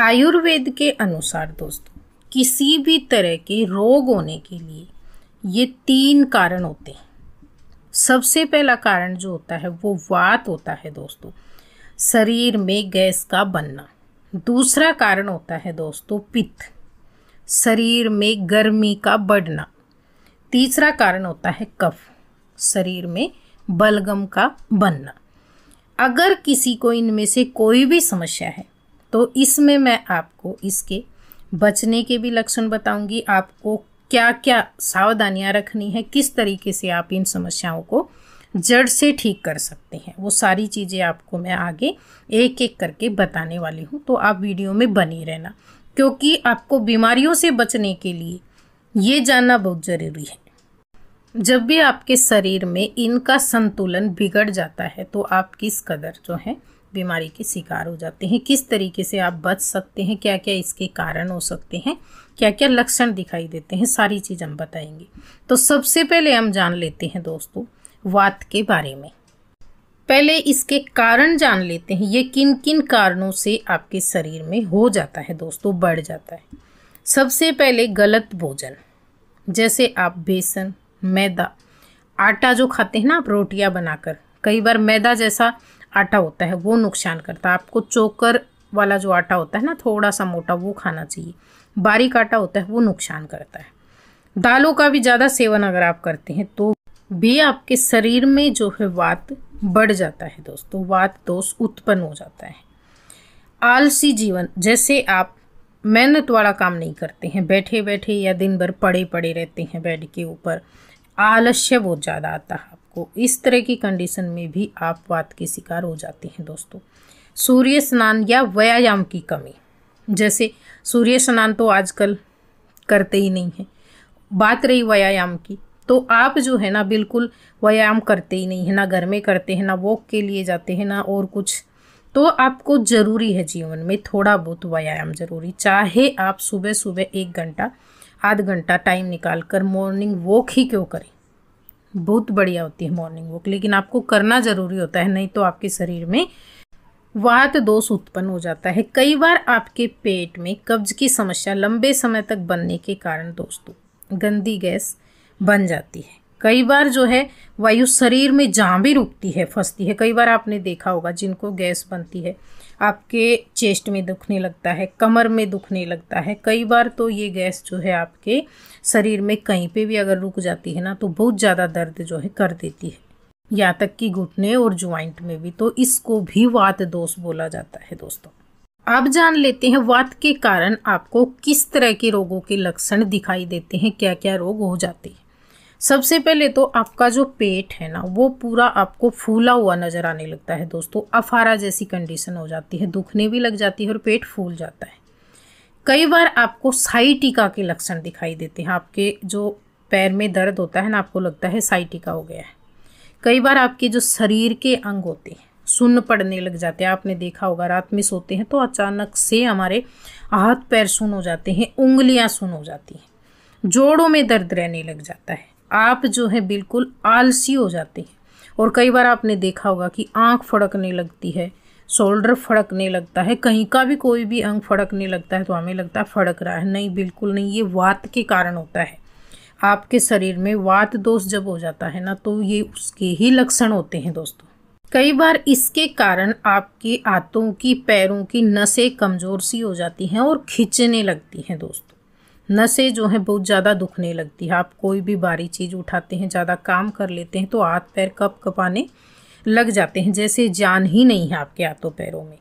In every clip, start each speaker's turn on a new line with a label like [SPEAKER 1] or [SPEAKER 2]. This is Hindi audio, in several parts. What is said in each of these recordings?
[SPEAKER 1] आयुर्वेद के अनुसार दोस्तों किसी भी तरह के रोग होने के लिए ये तीन कारण होते हैं सबसे पहला कारण जो होता है वो वात होता है दोस्तों शरीर में गैस का बनना दूसरा कारण होता है दोस्तों पित्त शरीर में गर्मी का बढ़ना तीसरा कारण होता है कफ शरीर में बलगम का बनना अगर किसी को इनमें से कोई भी समस्या है तो इसमें मैं आपको इसके बचने के भी लक्षण बताऊंगी आपको क्या क्या सावधानियां रखनी है किस तरीके से आप इन समस्याओं को जड़ से ठीक कर सकते हैं वो सारी चीज़ें आपको मैं आगे एक एक करके बताने वाली हूँ तो आप वीडियो में बने रहना क्योंकि आपको बीमारियों से बचने के लिए ये जानना बहुत ज़रूरी है जब भी आपके शरीर में इनका संतुलन बिगड़ जाता है तो आप किस कदर जो है बीमारी के शिकार हो जाते हैं किस तरीके से आप बच सकते हैं क्या क्या इसके कारण हो सकते हैं क्या क्या लक्षण दिखाई देते हैं सारी चीज़ हम बताएंगे तो सबसे पहले हम जान लेते हैं दोस्तों वात के बारे में पहले इसके कारण जान लेते हैं ये किन किन कारणों से आपके शरीर में हो जाता है दोस्तों बढ़ जाता है सबसे पहले गलत भोजन जैसे आप बेसन मैदा आटा जो खाते हैं ना आप रोटियां बनाकर कई बार मैदा जैसा आटा होता है वो नुकसान करता है आपको चोकर वाला जो आटा होता है ना थोड़ा सा मोटा वो खाना चाहिए बारीक आटा होता है वो नुकसान करता है दालों का भी ज़्यादा सेवन अगर आप करते हैं तो भी आपके शरीर में जो है वात बढ़ जाता है दोस्तों तो वात दोष उत्पन्न हो जाता है आलसी जीवन जैसे आप मेहनत वाला काम नहीं करते हैं बैठे बैठे या दिन भर पड़े पड़े रहते हैं बेड के ऊपर आलस्य बहुत ज़्यादा आता है को तो इस तरह की कंडीशन में भी आप वात के शिकार हो जाते हैं दोस्तों सूर्य स्नान या व्यायाम की कमी जैसे सूर्य स्नान तो आजकल करते ही नहीं है बात रही व्यायाम की तो आप जो है ना बिल्कुल व्यायाम करते ही नहीं है ना घर में करते हैं ना वॉक के लिए जाते हैं ना और कुछ तो आपको ज़रूरी है जीवन में थोड़ा बहुत व्यायाम ज़रूरी चाहे आप सुबह सुबह एक घंटा आध घंटा टाइम निकाल कर मॉर्निंग वॉक ही क्यों करें बहुत बढ़िया होती है मॉर्निंग वॉक लेकिन आपको करना ज़रूरी होता है नहीं तो आपके शरीर में वात दोष उत्पन्न हो जाता है कई बार आपके पेट में कब्ज की समस्या लंबे समय तक बनने के कारण दोस्तों गंदी गैस बन जाती है कई बार जो है वायु शरीर में जहाँ भी रुकती है फंसती है कई बार आपने देखा होगा जिनको गैस बनती है आपके चेस्ट में दुखने लगता है कमर में दुखने लगता है कई बार तो ये गैस जो है आपके शरीर में कहीं पे भी अगर रुक जाती है ना तो बहुत ज़्यादा दर्द जो है कर देती है यहाँ तक कि घुटने और ज्वाइंट में भी तो इसको भी वात दोष बोला जाता है दोस्तों आप जान लेते हैं वात के कारण आपको किस तरह के रोगों के लक्षण दिखाई देते हैं क्या क्या रोग हो जाते हैं सबसे पहले तो आपका जो पेट है ना वो पूरा आपको फूला हुआ नज़र आने लगता है दोस्तों अफारा जैसी कंडीशन हो जाती है दुखने भी लग जाती है और पेट फूल जाता है कई बार आपको साइटिका के लक्षण दिखाई देते हैं आपके जो पैर में दर्द होता है ना आपको लगता है साइटिका हो गया है कई बार आपके जो शरीर के अंग होते हैं सुन पड़ने लग जाते हैं आपने देखा होगा रात में सोते हैं तो अचानक से हमारे हाथ पैर सुन हो जाते हैं उंगलियां सुन हो जाती हैं जोड़ों में दर्द रहने लग जाता है आप जो है बिल्कुल आलसी हो जाते हैं और कई बार आपने देखा होगा कि आँख फड़कने लगती है शोल्डर फड़कने लगता है कहीं का भी कोई भी अंग फड़कने लगता है तो हमें लगता है फड़क रहा है नहीं बिल्कुल नहीं ये वात के कारण होता है आपके शरीर में वात दोष जब हो जाता है ना तो ये उसके ही लक्षण होते हैं दोस्तों कई बार इसके कारण आपके हाथों की पैरों की नसें कमज़ोर सी हो जाती हैं और खींचने लगती हैं दोस्तों नसें जो हैं बहुत ज़्यादा दुखने लगती है आप कोई भी बारी चीज़ उठाते हैं ज़्यादा काम कर लेते हैं तो हाथ पैर कप कपाने लग जाते हैं जैसे जान ही नहीं है आपके हाथों पैरों में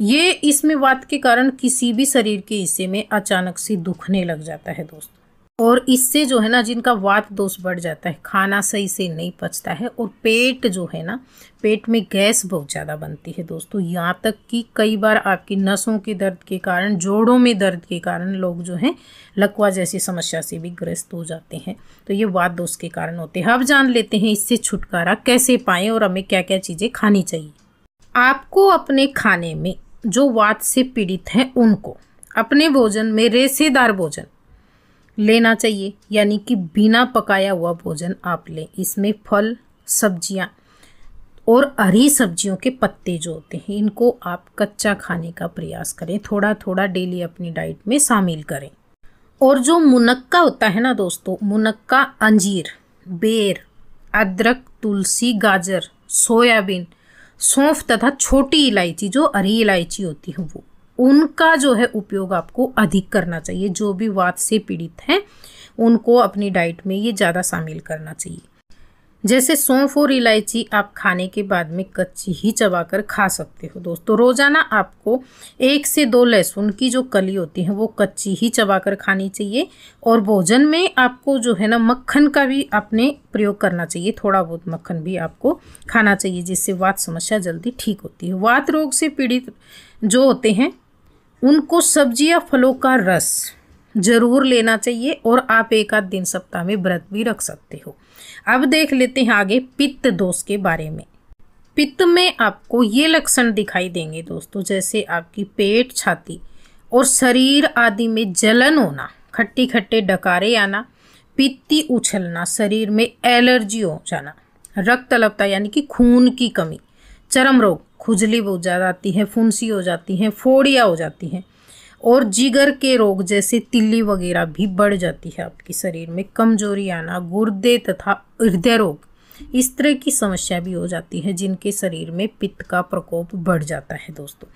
[SPEAKER 1] ये इसमें वात के कारण किसी भी शरीर के हिस्से में अचानक से दुखने लग जाता है दोस्तों और इससे जो है ना जिनका वात दोष बढ़ जाता है खाना सही से नहीं पचता है और पेट जो है ना पेट में गैस बहुत ज़्यादा बनती है दोस्तों यहाँ तक कि कई बार आपकी नसों के दर्द के कारण जोड़ों में दर्द के कारण लोग जो हैं लकवा जैसी समस्या से भी ग्रस्त हो जाते हैं तो ये वात दोष के कारण होते हैं अब जान लेते हैं इससे छुटकारा कैसे पाएँ और हमें क्या क्या चीज़ें खानी चाहिए आपको अपने खाने में जो वात से पीड़ित हैं उनको अपने भोजन में रेसेदार भोजन लेना चाहिए यानी कि बिना पकाया हुआ भोजन आप लें इसमें फल सब्जियाँ और हरी सब्जियों के पत्ते जो होते हैं इनको आप कच्चा खाने का प्रयास करें थोड़ा थोड़ा डेली अपनी डाइट में शामिल करें और जो मुनक्का होता है ना दोस्तों मुनक्का अंजीर बेर अदरक तुलसी गाजर सोयाबीन सौंफ तथा छोटी इलायची जो हरी इलायची होती है वो उनका जो है उपयोग आपको अधिक करना चाहिए जो भी वात से पीड़ित हैं उनको अपनी डाइट में ये ज़्यादा शामिल करना चाहिए जैसे सौंफ और इलायची आप खाने के बाद में कच्ची ही चबाकर खा सकते हो दोस्तों रोज़ाना आपको एक से दो लहसुन की जो कली होती है वो कच्ची ही चबाकर खानी चाहिए और भोजन में आपको जो है ना मक्खन का भी आपने प्रयोग करना चाहिए थोड़ा बहुत मक्खन भी आपको खाना चाहिए जिससे वात समस्या जल्दी ठीक होती है वात रोग से पीड़ित जो होते हैं उनको सब्जी या फलों का रस जरूर लेना चाहिए और आप एक आध दिन सप्ताह में व्रत भी रख सकते हो अब देख लेते हैं आगे पित्त दोष के बारे में पित्त में आपको ये लक्षण दिखाई देंगे दोस्तों जैसे आपकी पेट छाती और शरीर आदि में जलन होना खट्टी खट्टे डकारे आना पित्ती उछलना शरीर में एलर्जी हो जाना रक्त लपता यानी कि खून की कमी चरम रोग खुजली हो जाती है फुंसी हो जाती है फोड़िया हो जाती हैं और जिगर के रोग जैसे तिल्ली वगैरह भी बढ़ जाती है आपके शरीर में कमजोरी आना गुर्दे तथा हृदय रोग इस तरह की समस्या भी हो जाती है जिनके शरीर में पित्त का प्रकोप बढ़ जाता है दोस्तों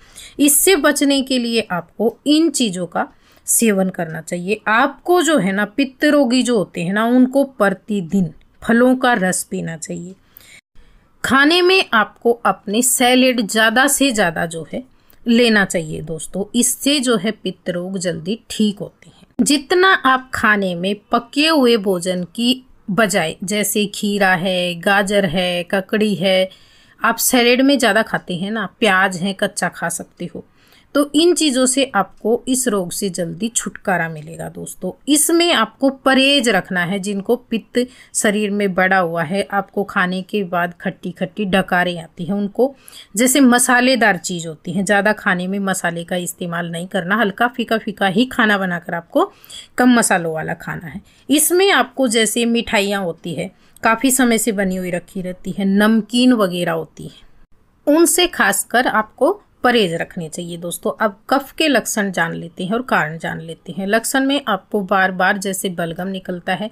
[SPEAKER 1] इससे बचने के लिए आपको इन चीज़ों का सेवन करना चाहिए आपको जो है ना पित्त रोगी जो होते हैं ना उनको प्रतिदिन फलों का रस पीना चाहिए खाने में आपको अपने सैलेड ज़्यादा से ज़्यादा जो है लेना चाहिए दोस्तों इससे जो है पित्त रोग जल्दी ठीक होते हैं जितना आप खाने में पके हुए भोजन की बजाय जैसे खीरा है गाजर है ककड़ी है आप सैलेड में ज़्यादा खाते हैं ना प्याज है कच्चा खा सकते हो तो इन चीज़ों से आपको इस रोग से जल्दी छुटकारा मिलेगा दोस्तों इसमें आपको परहेज रखना है जिनको पित्त शरीर में बड़ा हुआ है आपको खाने के बाद खट्टी खट्टी डकारें आती हैं उनको जैसे मसालेदार चीज़ होती हैं ज़्यादा खाने में मसाले का इस्तेमाल नहीं करना हल्का फीका फीका ही खाना बनाकर आपको कम मसालों वाला खाना है इसमें आपको जैसे मिठाइयाँ होती है काफ़ी समय से बनी हुई रखी रहती है नमकीन वगैरह होती है उनसे खासकर आपको परहेज रखनी चाहिए दोस्तों अब कफ के लक्षण जान लेते हैं और कारण जान लेते हैं लक्षण में आपको बार बार जैसे बलगम निकलता है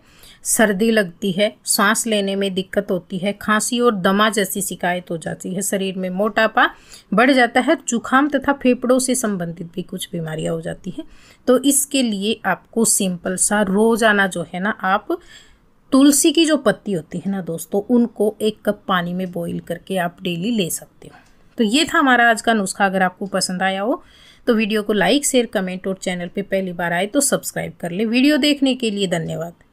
[SPEAKER 1] सर्दी लगती है सांस लेने में दिक्कत होती है खांसी और दमा जैसी शिकायत हो जाती है शरीर में मोटापा बढ़ जाता है जुखाम तथा फेफड़ों से संबंधित भी कुछ बीमारियाँ हो जाती हैं तो इसके लिए आपको सिंपल सा रोजाना जो है ना आप तुलसी की जो पत्ती होती है ना दोस्तों उनको एक कप पानी में बॉईल करके आप डेली ले सकते हो तो ये था हमारा आज का नुस्खा अगर आपको पसंद आया हो तो वीडियो को लाइक शेयर कमेंट और चैनल पे पहली बार आए तो सब्सक्राइब कर ले वीडियो देखने के लिए धन्यवाद